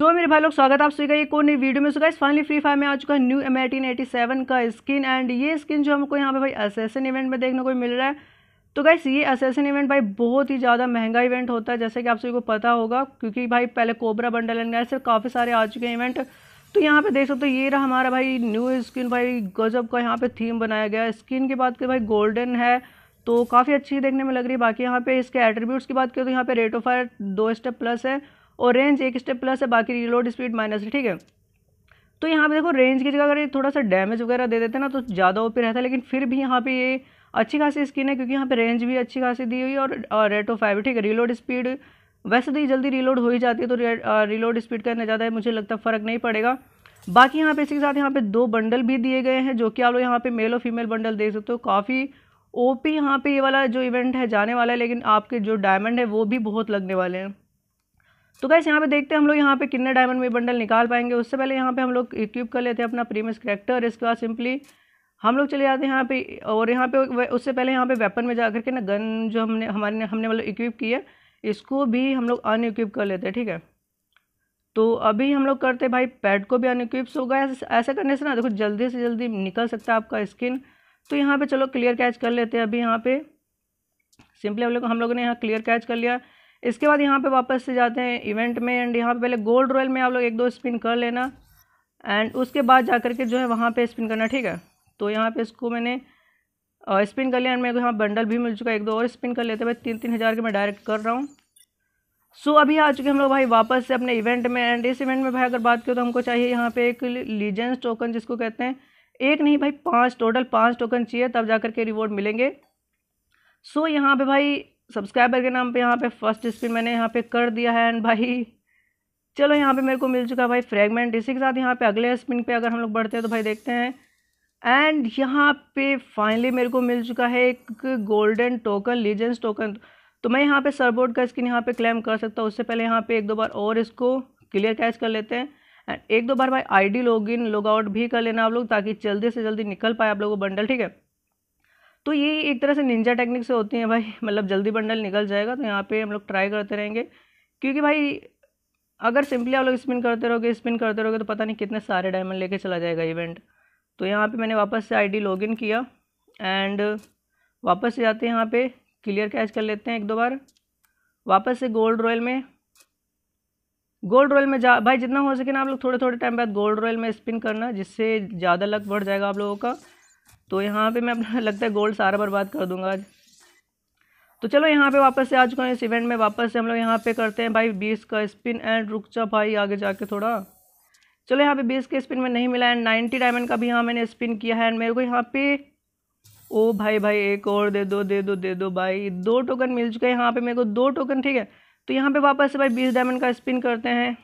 तो मेरे भाई लोग स्वागत आप सभी का एक और नई वीडियो में सुगा फाइनली फ्री फायर में आ चुका है न्यू एम एटीन का स्किन एंड ये स्किन जो हमको यहाँ पे भाई असेसन इवेंट में देखने को मिल रहा है तो गाइस ये असेसन इवेंट भाई बहुत ही ज़्यादा महंगा इवेंट होता है जैसे कि आप सभी को पता होगा क्योंकि भाई पहले कोबरा बंडल एंड ऐसे काफ़ी सारे आ चुके हैं इवेंट तो यहाँ पे देख सकते हो ये रहा हमारा भाई न्यू स्किन भाई गजब का यहाँ पे थीम बनाया गया स्किन की बात करें भाई गोल्डन है तो काफ़ी अच्छी देखने में लग रही है बाकी यहाँ पे इसके एट्रीब्यूट्स की बात करें तो यहाँ पे रेट ऑफ फायर दो स्टेप प्लस है और रेंज एक स्टेप प्लस है बाकी रीलोड स्पीड माइनस है ठीक है तो यहाँ पे देखो रेंज की जगह अगर ये थोड़ा सा डैमेज वगैरह दे देते ना तो ज़्यादा ओपी रहता है लेकिन फिर भी यहाँ पे ये अच्छी खासी स्किन है क्योंकि यहाँ पे रेंज भी अच्छी खासी दी हुई और, रेट ऑफ फाइव ठीक है रीलोड स्पीड वैसे तो ये जल्दी रीलोड हो ही जाती है तो रीलोड स्पीड का ज़्यादा मुझे लगता है फ़र्क नहीं पड़ेगा बाकी यहाँ पे इसके साथ यहाँ पे दो बंडल भी दिए गए हैं जो कि आप लोग यहाँ पे मेल और फीमेल बंडल देख सकते हो काफ़ी ओपी यहाँ पे ये वाला जो इवेंट है जाने वाला है लेकिन आपके जो डायमंड है वो भी बहुत लगने वाले हैं तो गैस यहाँ पे देखते हैं हम लोग यहाँ पे कितने डायमंड में बंडल निकाल पाएंगे उससे पहले यहाँ पे हम लोग इक्विप कर लेते हैं अपना प्रीमियस करेक्टर इसके बाद सिंपली हम लोग चले जाते हैं यहाँ पे और यहाँ पे उससे पहले यहाँ पे वेपन में जा करके ना गन जो हमने हमारे हमने मतलब इक्विप की है इसको भी हम लोग अन इक्विप कर लेते हैं ठीक है तो अभी हम लोग करते हैं भाई पैड को भी अन हो होगा ऐसा करने से ना देखो जल्दी से जल्दी निकल सकता है आपका स्किन तो यहाँ पर चलो क्लियर कैच कर लेते हैं अभी यहाँ पर सिंपली हम लोग हम लोगों ने यहाँ क्लियर कैच कर लिया इसके बाद यहाँ पे वापस से जाते हैं इवेंट में एंड यहाँ पे पहले गोल्ड रॉयल में आप लोग एक दो स्पिन कर लेना एंड उसके बाद जा करके जो है वहाँ पे स्पिन करना ठीक है तो यहाँ पे इसको मैंने स्पिन कर लिया एंड मेरे को यहाँ बंडल भी मिल चुका है एक दो और स्पिन कर लेते भाई तीन तीन हज़ार के मैं डायरेक्ट कर रहा हूँ सो so, अभी आ चुके हम लोग भाई वापस से अपने इवेंट में एंड इस इवेंट में भाई अगर बात करें तो हमको चाहिए यहाँ पर एक लीजेंस टोकन जिसको कहते हैं एक नहीं भाई पाँच टोटल पाँच टोकन चाहिए तब जा के रिवॉर्ड मिलेंगे सो so, यहाँ पे भाई सब्सक्राइबर के नाम पे यहाँ पे फर्स्ट स्पिन मैंने यहाँ पे कर दिया है एंड भाई चलो यहाँ पे मेरे को मिल चुका है भाई फ्रेगमेंट इसी के साथ यहाँ पे अगले स्पिन पे अगर हम लोग बढ़ते हैं तो भाई देखते हैं एंड यहाँ पे फाइनली मेरे को मिल चुका है एक गोल्डन टोकन लीजेंस टोकन तो मैं यहाँ पर सरबोर्ड का स्किन यहाँ पर क्लेम कर सकता हूँ उससे पहले यहाँ पर एक दो बार और इसको क्लियर कैच कर लेते हैं एंड एक दो बार भाई लॉग इन लॉग आउट भी कर लेना आप लोग ताकि जल्दी से जल्दी निकल पाए आप लोगों को बंडल ठीक है तो ये एक तरह से निंजा टेक्निक से होती हैं भाई मतलब जल्दी बंडल निकल जाएगा तो यहाँ पे हम लोग ट्राई करते रहेंगे क्योंकि भाई अगर सिंपली आप लोग स्पिन करते रहोगे स्पिन करते रहोगे तो पता नहीं कितने सारे डायमंड लेके चला जाएगा इवेंट तो यहाँ पे मैंने वापस से आईडी लॉगिन किया एंड वापस से जाते हैं यहाँ पे क्लियर कैश कर लेते हैं एक दो बार वापस से गोल्ड रॉयल में गोल्ड रॉयल में जा भाई जितना हो सके ना आप लोग थोड़े थोड़े टाइम बाद गोल्ड रॉयल में स्पिन करना जिससे ज़्यादा लक बढ़ जाएगा आप लोगों का तो यहाँ पे मैं अपना लगता है गोल्ड सारा बर्बाद कर दूंगा आज तो चलो यहाँ पे वापस से आज को इस इवेंट में वापस से हम लोग यहाँ पे करते हैं भाई बीस का स्पिन एंड रुक जा भाई आगे जाके थोड़ा चलो यहाँ पे बीस के स्पिन में नहीं मिला एंड नाइन्टी डायमंड का भी यहाँ मैंने स्पिन किया है एंड मेरे को यहाँ पे ओ भाई भाई एक और दे दो दे दो दे दो भाई दो टोकन मिल चुके हैं यहाँ पे मेरे को दो टोकन ठीक है तो यहाँ पे वापस से भाई बीस डायमंड का स्पिन करते हैं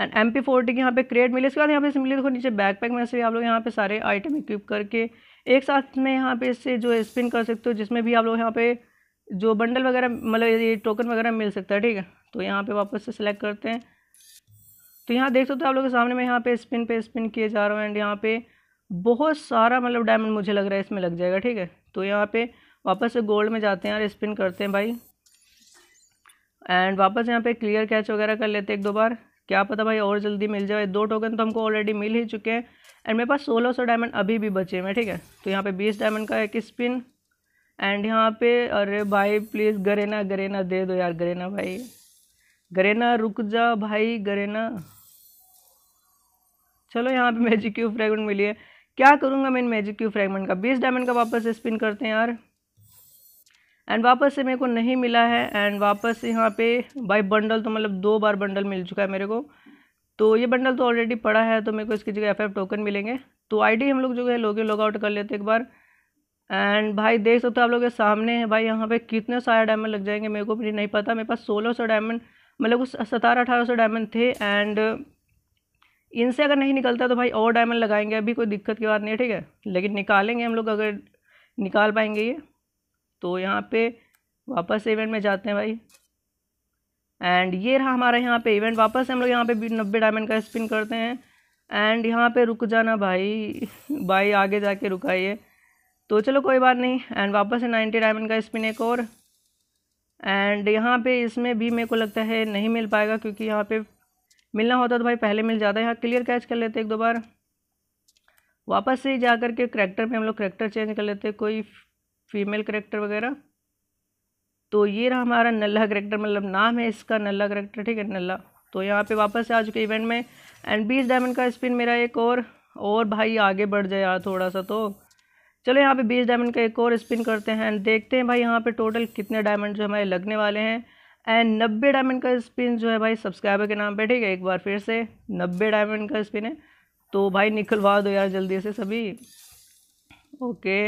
एंड एम पी फोर्टी की यहाँ पे क्रेट मिली इसके बाद यहाँ पे सिंपली देखो नीचे बैक पैक में से भी आप लोग यहाँ पे सारे आइटम इक्विप करके एक साथ में यहाँ पे इससे जो स्पिन कर सकते हो जिसमें भी आप लोग यहाँ पे जो बंडल वगैरह मतलब ये टोकन वगैरह मिल सकता है ठीक है तो यहाँ पे वापस से सिलेक्ट करते हैं तो यहाँ देख सकते हो आप लोग के सामने में यहाँ पे स्पिन पे स्पिन किए जा रहा हूँ एंड यहाँ पे बहुत सारा मतलब डायमंड मुझे लग रहा है इसमें लग जाएगा ठीक है तो यहाँ पे वापस से गोल्ड में जाते हैं और स्पिन करते हैं भाई एंड वापस यहाँ पे क्लियर कैच वगैरह कर लेते हैं एक दो बार क्या पता भाई और जल्दी मिल जाए दो टोकन तो हमको ऑलरेडी मिल ही चुके हैं एंड मेरे पास सोलह सौ डायमंड अभी भी बचे हैं ठीक है तो यहाँ पे बीस डायमंड का एक स्पिन एंड यहाँ पे अरे भाई प्लीज़ गरेना गरेना दे दो यार गरेना भाई गरेना रुक जा भाई गरेना चलो यहाँ पे मैजिक क्यू फ्रेगमेंट मिली है क्या करूँगा मैं इन मैजिक क्यू फ्रेगमेंट का बीस डायमंड का वापस स्पिन करते हैं यार एंड वापस से मेरे को नहीं मिला है एंड वापस से यहाँ पे बाई बंडल तो मतलब दो बार बंडल मिल चुका है मेरे को तो ये बंडल तो ऑलरेडी पड़ा है तो मेरे को इसकी जगह एफ टोकन मिलेंगे तो आईडी हम लोग जो है लोगे लॉग आउट कर लेते एक बार एंड भाई देख सकते हो आप लोग के सामने है भाई यहाँ पे कितने सारे डायमंड लग जाएंगे मेरे को भी नहीं पता मेरे पास सोलह सौ डायमंड मतलब कुछ सतारह अठारह सौ डायमंड थे एंड इनसे अगर नहीं निकलता तो भाई और डायमंड लगाएंगे अभी कोई दिक्कत की बात नहीं है ठीक है लेकिन निकालेंगे हम लोग अगर निकाल पाएंगे ये तो यहाँ पे वापस इवेंट में जाते हैं भाई एंड ये रहा हमारा यहाँ पे इवेंट वापस हम लोग यहाँ पे नब्बे डायमंड का स्पिन करते हैं एंड यहाँ पे रुक जाना भाई भाई आगे जाके रुकाइए तो चलो कोई बात नहीं एंड वापस से नाइन्टी डायमंड का स्पिन एक और एंड यहाँ पे इसमें भी मेरे को लगता है नहीं मिल पाएगा क्योंकि यहाँ पे मिलना होता तो भाई पहले मिल जाता है यहाँ क्लियर कैच कर लेते एक दो बार वापस से जा कर के करेक्टर पर हम लोग करेक्टर चेंज कर लेते कोई फीमेल करेक्टर वगैरह तो ये रहा हमारा नल्ला करेक्टर मतलब नाम है इसका नल्ला करेक्टर ठीक है नल्ला तो यहाँ पे वापस आ चुके इवेंट में एंड बीस डायमंड का स्पिन मेरा एक और और भाई आगे बढ़ जाए यार थोड़ा सा तो चलो यहाँ पे बीस डायमंड का एक और स्पिन करते हैं एंड देखते हैं भाई यहाँ पे टोटल कितने डायमंड जो हमारे लगने वाले हैं एंड नब्बे डायमंड का स्पिन जो है भाई सब्सक्राइबर के नाम पर ठीक है एक बार फिर से नब्बे डायमंड का स्पिन है तो भाई निकलवा दो यार जल्दी से सभी ओके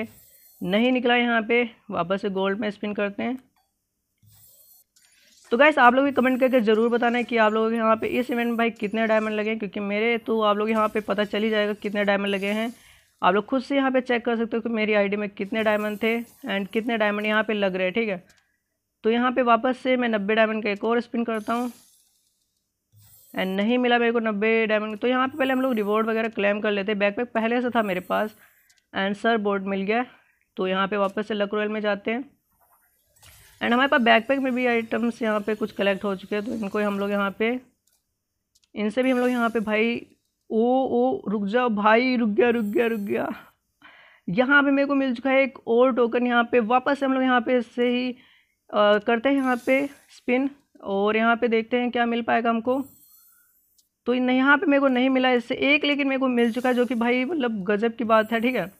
नहीं निकला यहाँ पे वापस से गोल्ड में स्पिन करते हैं तो गैस आप लोग भी कमेंट करके ज़रूर बताना है कि आप लोगों के यहाँ पे इस इवेंट में भाई कितने डायमंड लगे हैं क्योंकि मेरे तो आप लोग यहाँ पे पता चल ही जाएगा कितने डायमंड लगे हैं आप लोग खुद से यहाँ पे चेक कर सकते हो कि मेरी आईडी में कितने डायमंड थे एंड कितने डायमंड यहाँ पे लग रहे हैं ठीक है तो यहाँ पर वापस से मैं नब्बे डायमंड का एक और स्पिन करता हूँ एंड नहीं मिला मेरे को नब्बे डायमंड तो यहाँ पर पहले हम लोग रिवॉर्ड वगैरह क्लेम कर लेते बैकपैक पहले से था मेरे पास एंड सर बोर्ड मिल गया तो यहाँ पे वापस से लक रॉयल में जाते हैं एंड हमारे पास बैकपैक में भी आइटम्स यहाँ पे कुछ कलेक्ट हो चुके हैं तो इनको हम लोग यहाँ पे इनसे भी हम लोग यहाँ पे भाई ओ ओ रुक जाओ भाई रुक गया रुक गया रुक गया यहाँ पे मेरे को मिल चुका है एक और टोकन यहाँ पे वापस हम लोग यहाँ पे इससे ही आ, करते हैं यहाँ पे स्पिन और यहाँ पे देखते हैं क्या मिल पाएगा हमको तो यहाँ पे मेरे को नहीं मिला इससे एक लेकिन मेरे को मिल चुका है जो कि भाई मतलब गजब की बात है ठीक है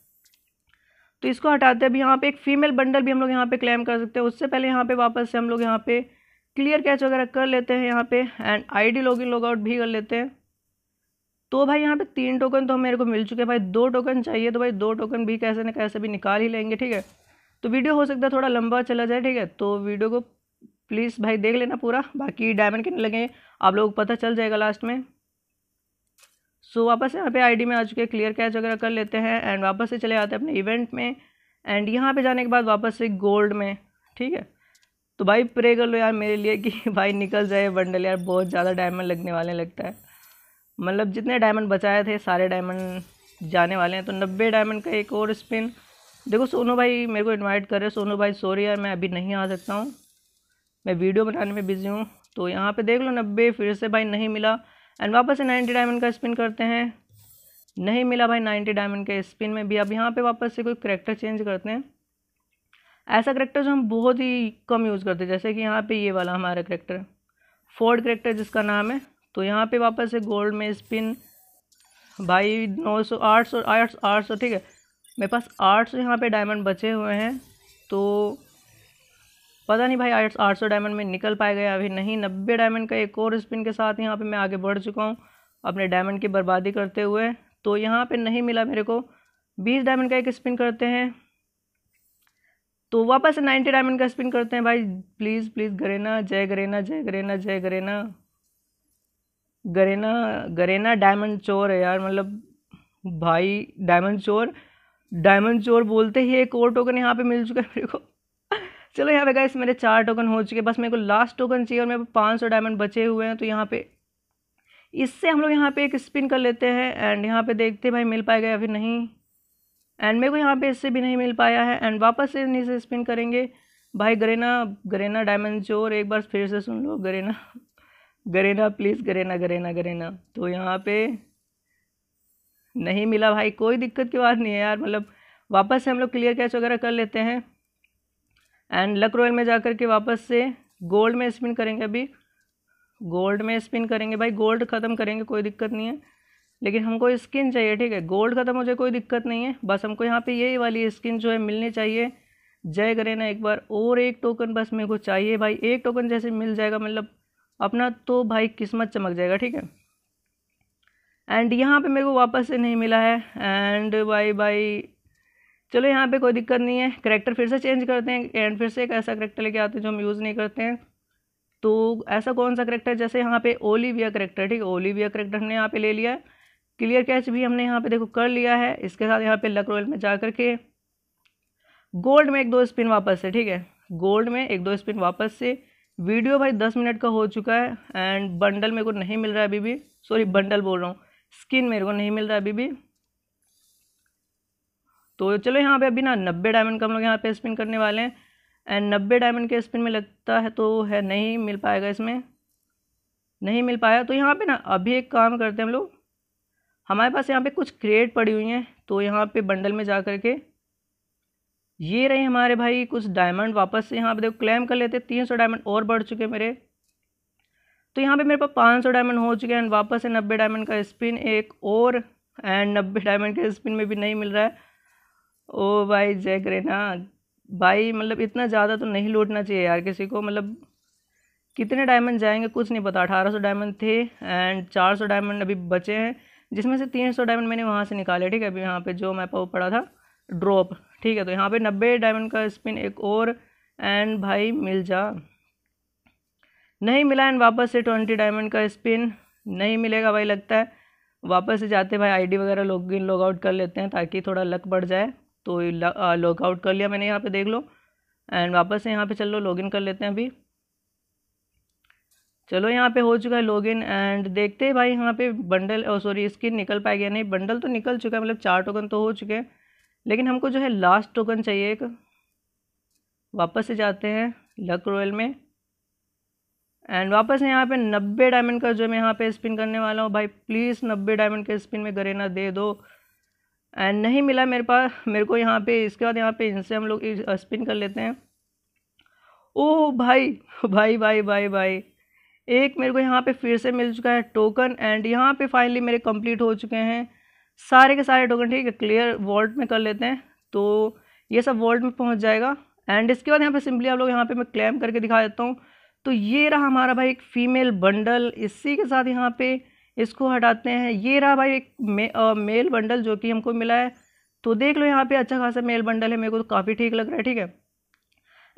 तो इसको हटाते हैं अभी यहाँ पे एक फीमेल बंडल भी हम लोग यहाँ पे क्लेम कर सकते हैं उससे पहले यहाँ पे वापस से हम लोग यहाँ पे क्लियर कैच वगैरह कर लेते हैं यहाँ पे and I ID login logout भी कर लेते हैं तो भाई यहाँ पे तीन टोकन तो मेरे को मिल चुके हैं भाई दो टोकन चाहिए तो भाई दो टोकन भी कैसे ना कैसे भी निकाल ही लेंगे ठीक है तो वीडियो हो सकता है थोड़ा लंबा चला जाए ठीक है तो वीडियो को प्लीज़ भाई देख लेना पूरा बाकी डायमंड कितने लगे आप लोगों को पता चल जाएगा लास्ट में सो so, वापस यहाँ पे आईडी में आ चुके क्लियर कैच वगैरह कर लेते हैं एंड वापस से चले जाते हैं अपने इवेंट में एंड यहाँ पे जाने के बाद वापस से गोल्ड में ठीक है तो भाई प्रे कर लो यार मेरे लिए कि भाई निकल जाए बंडल यार बहुत ज़्यादा डायमंड लगने वाले लगता है मतलब जितने डायमंड बचाए थे सारे डायमंड जाने वाले हैं तो नब्बे डायमंड का एक और स्पिन देखो सोनू भाई मेरे को इन्वाइट कर रहे सोनू भाई सॉरी यार मैं अभी नहीं आ सकता हूँ मैं वीडियो बनाने में बिज़ी हूँ तो यहाँ पे देख लो नब्बे फिर से भाई नहीं मिला एंड वापस से नाइन्टी डायमंड का स्पिन करते हैं नहीं मिला भाई नाइन्टी डायमंड के स्पिन में भी अब यहाँ पे वापस से कोई करेक्टर चेंज करते हैं ऐसा करेक्टर जो हम बहुत ही कम यूज़ करते हैं जैसे कि यहाँ पे ये वाला हमारा करेक्टर फोर्ड करेक्टर जिसका नाम है तो यहाँ पे वापस से गोल्ड में स्पिन भाई नौ सौ आठ सौ आठ सौ ठीक है मेरे पास आठ सौ यहाँ पर डायमंड बचे हुए हैं तो पता नहीं भाई आठ सौ डायमंड में निकल पाएगा या अभी नहीं नब्बे डायमंड का एक और स्पिन के साथ यहाँ पे मैं आगे बढ़ चुका हूँ अपने डायमंड की बर्बादी करते हुए तो यहाँ पे नहीं मिला मेरे को बीस डायमंड का एक स्पिन करते हैं तो वापस नाइन्टी डायमंड का स्पिन करते हैं भाई प्लीज़ प्लीज़ गरेना जय गरेना जय गरेना जय गरेना गरेना गरेना डायमंड चोर है यार मतलब भाई डायमंड चोर डायमंड चोर बोलते ही एक और टोकन यहाँ पे मिल चुका है मेरे को चलो यहाँ पे गए मेरे चार टोकन हो चुके बस मेरे को लास्ट टोकन चाहिए और मेरे पाँच सौ डायमंड बचे हुए हैं तो यहाँ पे इससे हम लोग यहाँ पे एक स्पिन कर लेते हैं एंड यहाँ पे देखते भाई मिल पाएगा या फिर नहीं एंड मेरे को यहाँ पे इससे भी नहीं मिल पाया है एंड वापस से नीचे स्पिन करेंगे भाई गरेना गरेना डायमंड चोर एक बार फिर से सुन लो Garena Garena please Garena Garena Garena तो यहाँ पे नहीं मिला भाई कोई दिक्कत की बात नहीं है यार मतलब वापस से हम लोग क्लियर कैच वगैरह कर लेते हैं एंड लक रॉयल में जाकर के वापस से गोल्ड में स्पिन करेंगे अभी गोल्ड में स्पिन करेंगे भाई गोल्ड ख़त्म करेंगे कोई दिक्कत नहीं है लेकिन हमको स्किन चाहिए ठीक है गोल्ड ख़त्म हो जाए कोई दिक्कत नहीं है बस हमको यहाँ पे यही वाली स्किन जो है मिलनी चाहिए जय करे ना एक बार और एक टोकन बस मेरे को चाहिए भाई एक टोकन जैसे मिल जाएगा मतलब अपना तो भाई किस्मत चमक जाएगा ठीक है एंड यहाँ पे मेरे को वापस से नहीं मिला है एंड भाई भाई चलो यहाँ पे कोई दिक्कत नहीं है करेक्टर फिर से चेंज करते हैं एंड फिर से एक ऐसा करेक्टर लेके आते हैं जो हम यूज़ नहीं करते हैं तो ऐसा कौन सा करेक्टर जैसे यहाँ पे ओलिविया करेक्टर ठीक है ओलिविया करेक्टर हमने यहाँ पे ले लिया है क्लियर कैच भी हमने यहाँ पे देखो कर लिया है इसके साथ यहाँ पे लक रोयल में जा करके गोल्ड में एक दो स्पिन वापस से ठीक है गोल्ड में एक दो स्पिन वापस से वीडियो भाई दस मिनट का हो चुका है एंड बंडल मेरे को नहीं मिल रहा है अभी भी सॉरी बंडल बोल रहा हूँ स्किन मेरे को नहीं मिल रहा है अभी भी तो चलो यहाँ पे अभी ना नब्बे डायमंड का हम लोग यहाँ पे स्पिन करने वाले हैं एंड नब्बे डायमंड के स्पिन में लगता है तो है नहीं मिल पाएगा इसमें नहीं मिल पाया तो यहाँ पे ना अभी एक काम करते हैं हम लोग हमारे पास यहाँ पे कुछ क्रेट पड़ी हुई हैं तो यहाँ पे बंडल में जा कर के ये रहे हमारे भाई कुछ डायमंड वापस से यहाँ पे देखो क्लेम कर लेते तीन सौ डायमंड और बढ़ चुके मेरे तो यहाँ पे मेरे पास पाँच सौ डायमंड हो चुके हैं एंड वापस से नब्बे डायमंड का स्पिन एक और एंड नब्बे डायमंड के स्पिन में भी नहीं मिल रहा है ओ भाई जय रेना भाई मतलब इतना ज़्यादा तो नहीं लूटना चाहिए यार किसी को मतलब कितने डायमंड जाएंगे कुछ नहीं पता अठारह सौ डायमंड थे एंड चार सौ डायमंड अभी बचे हैं जिसमें से तीन सौ डायमंड मैंने वहाँ से निकाले ठीक है अभी यहाँ पे जो मैं पड़ा था ड्रॉप ठीक है तो यहाँ पे नब्बे डायमंड का स्पिन एक और एंड भाई मिल जा नहीं मिला एंड वापस से ट्वेंटी डायमंड का स्पिन नहीं मिलेगा भाई लगता है वापस से जाते भाई आईडी वगैरह लॉग इन लॉग आउट कर लेते हैं ताकि थोड़ा लक बढ़ जाए तो लॉगआउट कर लिया मैंने यहाँ पे देख लो एंड वापस से यहाँ पे चलो लॉगिन कर लेते हैं अभी चलो यहाँ पे हो चुका है लॉगिन एंड देखते हैं भाई यहाँ पे बंडल सॉरी स्किन निकल पाएगा नहीं बंडल तो निकल चुका है मतलब चार टोकन तो हो चुके हैं लेकिन हमको जो है लास्ट टोकन चाहिए एक वापस से जाते हैं लक रॉयल में एंड वापस से यहाँ पे नब्बे डायमंड का जो मैं यहाँ पे स्पिन करने वाला हूँ भाई प्लीज़ नब्बे डायमंड के स्पिन में गरेना दे दो एंड नहीं मिला मेरे पास मेरे को यहाँ पे इसके बाद यहाँ पे इनसे हम लोग स्पिन कर लेते हैं ओह भाई भाई भाई भाई भाई एक मेरे को यहाँ पे फिर से मिल चुका है टोकन एंड यहाँ पे फाइनली मेरे कंप्लीट हो चुके हैं सारे के सारे टोकन ठीक है क्लियर वॉल्ट में कर लेते हैं तो ये सब वॉल्ट में पहुँच जाएगा एंड इसके बाद यहाँ पे सिंपली आप लोग यहाँ पे मैं क्लेम करके दिखा देता हूँ तो ये रहा हमारा भाई एक फ़ीमेल बंडल इसी के साथ यहाँ पर इसको हटाते हैं ये रहा भाई एक मे, आ, मेल बंडल जो कि हमको मिला है तो देख लो यहाँ पे अच्छा खासा मेल बंडल है मेरे को तो काफ़ी ठीक लग रहा है ठीक है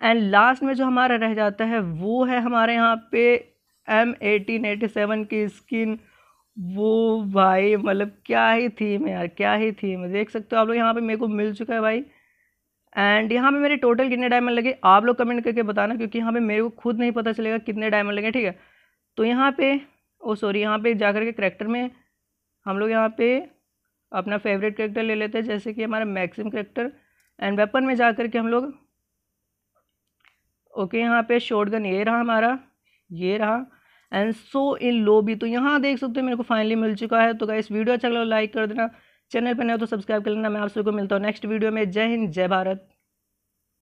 एंड लास्ट में जो हमारा रह जाता है वो है हमारे यहाँ पे एम एटीन एटी सेवन की स्किन वो भाई मतलब क्या ही थीम है यार क्या ही थीम है देख सकते हो आप लोग यहाँ पे मेरे को मिल चुका है भाई एंड यहाँ पे मेरे टोटल कितने डायमंड लगे आप लोग कमेंट करके बताना क्योंकि यहाँ पे मेरे को खुद नहीं पता चलेगा कितने डायमंड लगे ठीक है तो यहाँ पे ओ सॉरी यहाँ पे जाकर के करेक्टर में हम लोग यहाँ पे अपना फेवरेट करेक्टर ले लेते हैं जैसे कि हमारा मैक्सिम करेक्टर एंड वेपन में जा कर के हम लोग ओके यहाँ पे शॉर्ट गन ये रहा हमारा ये रहा एंड सो इन लो भी तो यहाँ देख सकते हो मेरे को फाइनली मिल चुका है तो इस वीडियो अच्छा लगा लाइक कर देना चैनल पर नहीं हो तो सब्सक्राइब कर लेना मैं आप सबको मिलता हूँ नेक्स्ट वीडियो में जय हिंद जय भारत